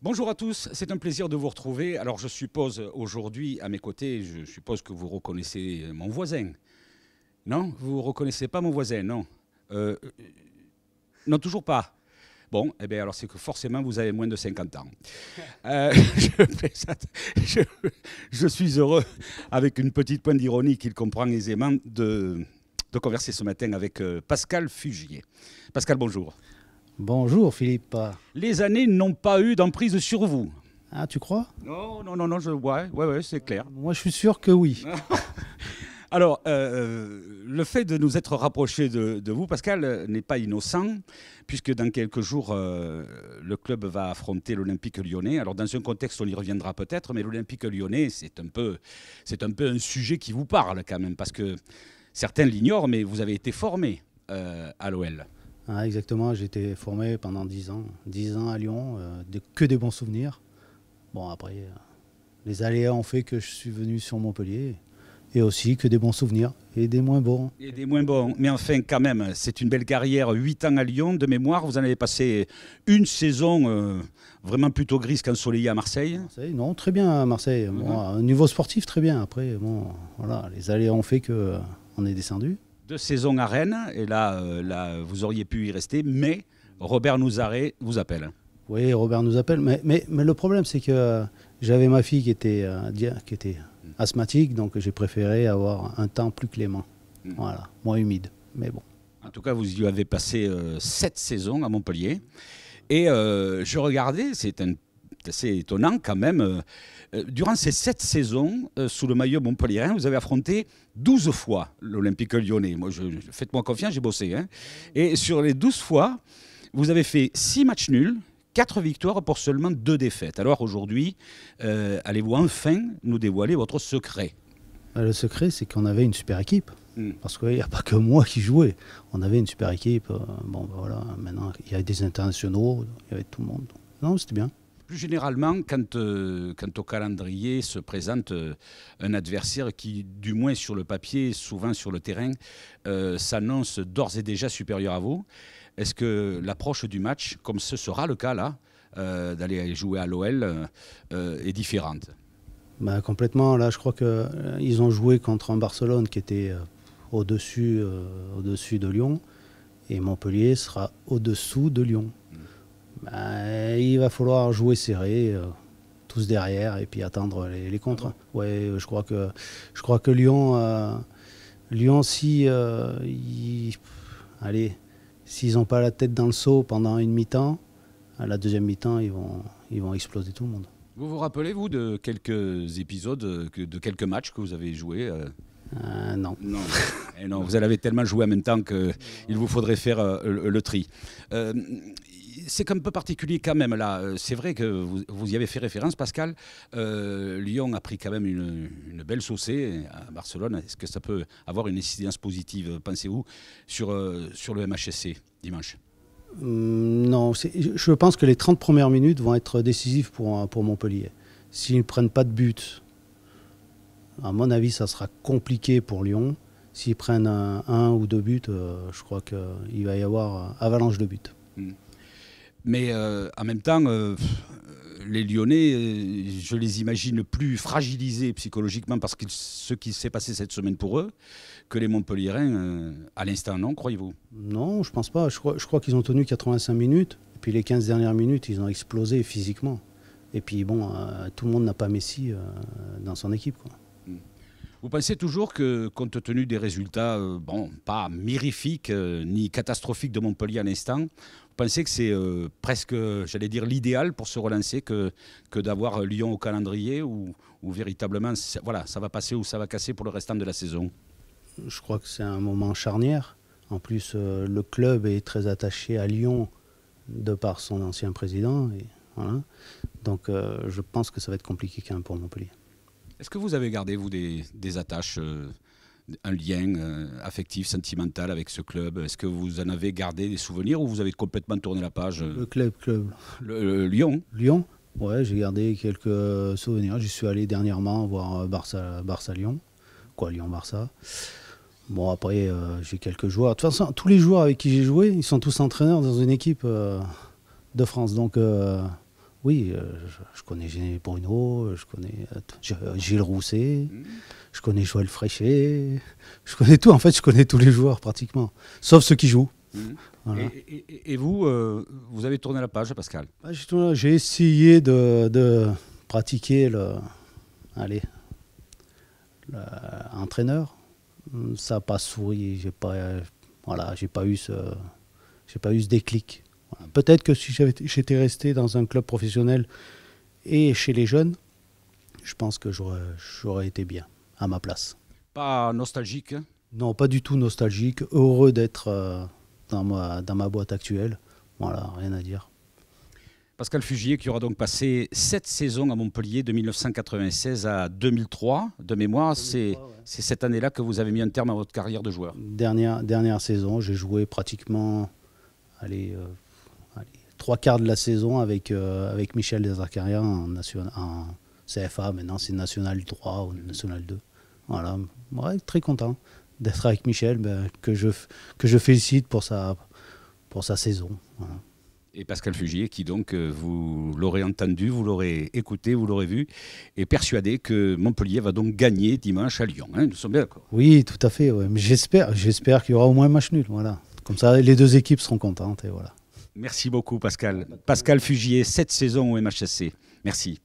Bonjour à tous, c'est un plaisir de vous retrouver. Alors je suppose aujourd'hui à mes côtés, je suppose que vous reconnaissez mon voisin. Non Vous ne reconnaissez pas mon voisin, non euh, Non, toujours pas. Bon, eh bien alors c'est que forcément vous avez moins de 50 ans. Euh, je, suis heureux, avec une petite pointe d'ironie qu'il comprend aisément, de, de, converser ce matin avec euh, Pascal Fugier. Pascal, bonjour. Bonjour Philippe. Les années n'ont pas eu d'emprise sur vous. Ah, tu crois Non, non, non, non, je, ouais, ouais, ouais c'est clair. Moi, je suis sûr que oui. Alors, euh, euh, le fait de nous être rapprochés de, vous, Pascal, n'est pas innocent, puisque dans quelques jours, euh, le club va affronter l'Olympique lyonnais. Alors, dans un contexte, on y reviendra peut-être, mais l'Olympique lyonnais, c'est un, peu, un peu un sujet qui vous parle quand même, parce que certains l'ignorent, mais vous avez été formé à l'OL. Ah, exactement, j'ai été formé pendant 10 ans. 10 ans à Lyon, euh, que des bons souvenirs. Bon, après, euh, les aléas ont fait que je suis venu sur Montpellier. Et aussi que des bons souvenirs et des moins bons. Et des moins bons. Mais enfin, quand même, c'est une belle carrière. 8 ans à Lyon, de mémoire, vous en avez passé une saison euh, vraiment plutôt grise qu'ensoleillée à Marseille. Marseille. Non, très bien à Marseille. Bon, niveau sportif, très bien. Après, bon, voilà, les aléas ont fait qu'on est descendu deux saisons à Rennes, et là, euh, là, vous auriez pu y rester, mais Robert arrête vous appelle. Oui, Robert nous appelle, mais, mais, le problème, c'est que j'avais ma fille qui était, euh, qui était asthmatique, donc j'ai préféré avoir un temps plus clément, hmm. voilà, moins humide, mais bon. En tout cas, vous y avez passé euh, sept saisons à Montpellier. Et je regardais, c'est un assez étonnant quand même. Euh, euh, durant ces sept saisons, euh, sous le maillot montpellierien, vous avez affronté 12 fois l'Olympique lyonnais. Moi, je, faites-moi confiance, j'ai bossé. Hein. Et sur les 12 fois, vous avez fait 6 matchs nuls, 4 victoires pour seulement 2 défaites. Alors aujourd'hui, allez-vous enfin nous dévoiler votre secret bah, Le secret, c'est qu'on avait une super équipe. Hmm. Parce qu'il n'y a pas que moi qui jouais. On avait une super équipe. Bon, bah, voilà, maintenant, il y a des internationaux, il y avait tout le monde. Non, c'était bien. Plus généralement, euh, quand, au calendrier se présente euh, un adversaire qui, du moins sur le papier, souvent sur le terrain, euh, s'annonce d'ores et déjà supérieur à vous, est-ce que l'approche du match, comme ce sera le cas là, d'aller jouer à l'OL, est différente bah, Complètement. Là, je crois qu'ils ont joué contre un Barcelone qui était au-dessus au de Lyon et Montpellier sera au-dessous de Lyon. Mm. Ben, il va falloir jouer serré, euh, tous derrière, et puis attendre les, les contres. Ouais, je crois que, je crois que Lyon, euh, Lyon si, euh, allez, s'ils n'ont pas la tête dans le seau pendant une mi-temps, à la deuxième mi-temps, ils vont, ils vont exploser tout le monde. Vous vous rappelez, vous, de quelques épisodes, de quelques matchs que vous avez joués euh, non. Non. Eh non. vous avez tellement joué en même temps qu'il vous faudrait faire euh, le, tri. Euh, c'est un peu particulier quand même là. C'est vrai que vous, y avez fait référence, Pascal. Lyon a pris quand même une, belle saucée à Barcelone. Est-ce que ça peut avoir une incidence positive, pensez-vous, sur, sur le MHSC dimanche mm, Non, je pense que les 30 premières minutes vont être décisives pour, pour Montpellier. S'ils ne prennent pas de but, à mon avis, ça sera compliqué pour Lyon. S'ils prennent un, ou deux buts, euh, je crois qu'il euh, va y avoir euh, avalanche de buts. Hmm. Mais en même temps, les Lyonnais, je les imagine plus fragilisés psychologiquement parce que ce qui s'est passé cette semaine pour eux que les Montpelliérains. à l'instant, non, croyez-vous Non, je pense pas. Je crois, qu'ils ont tenu 85 minutes. puis les 15 dernières minutes, ils ont explosé physiquement. Et puis bon, tout le monde n'a pas Messi dans son équipe. Quoi. Vous pensez toujours que, compte tenu des résultats, euh, bon, pas mirifiques euh, ni catastrophiques de Montpellier à l'instant, vous pensez que c'est euh, presque, j'allais dire, l'idéal pour se relancer que, que d'avoir Lyon au calendrier ou, véritablement, voilà, ça va passer ou ça va casser pour le restant de la saison Je crois que c'est un moment charnière. En plus, le club est très attaché à Lyon de par son ancien président. Et Donc, je pense que ça va être compliqué quand même pour Montpellier. Est-ce que vous avez gardé, vous, des, attaches, euh, un lien euh, affectif, sentimental avec ce club Est-ce que vous en avez gardé des souvenirs ou vous avez complètement tourné la page euh Le club, club. Le, Lyon Lyon Ouais, j'ai gardé quelques souvenirs. J'y suis allé dernièrement voir Barça-Lyon. Quoi, Lyon-Barça Bon, après, j'ai quelques joueurs. De toute façon, tous les joueurs avec qui j'ai joué, ils sont tous entraîneurs dans une équipe de France. Donc oui, euh, je, connais connais Bruno, je connais euh, Gilles Rousset, mm. je connais Joël Fréchet, je connais tout. En fait, je connais tous les joueurs pratiquement, sauf ceux qui jouent. Mm. Et, vous, euh, vous avez tourné la page, Pascal ah, J'ai essayé de, pratiquer le, allez, entraîneur. Ça n'a pas souri. J'ai pas, voilà, j'ai pas eu ce, j'ai pas eu ce déclic. Peut-être que si j'étais resté dans un club professionnel et chez les jeunes, je pense que j'aurais été bien à ma place. Pas nostalgique hein Non, pas du tout nostalgique. Heureux d'être euh, dans ma, dans ma boîte actuelle. Voilà, rien à dire. Pascal Fugier, qui aura donc passé sept saisons à Montpellier de 1996 à 2003, de mémoire, c'est cette année-là que vous avez mis un terme à votre carrière de joueur. Dernière, dernière saison, j'ai joué pratiquement allez, euh, trois quarts de la saison avec, euh, avec Michel Desarcariens en, en CFA. Maintenant, c'est National 3 ou National 2. Voilà, très content d'être avec Michel, ben, que, je, que je félicite pour sa, pour sa saison. Et Pascal Fugier, qui donc, euh, vous l'aurez entendu, vous l'aurez écouté, vous l'aurez vu, est persuadé que Montpellier va donc gagner dimanche à Lyon. Hein, nous sommes bien d'accord. Oui, tout à fait. J'espère, j'espère qu'il y aura au moins un match nul. Voilà. Comme ça, les deux équipes seront contentes. Et voilà. Merci beaucoup, Pascal. Pascal Fugier, cette saison au MHSC. Merci.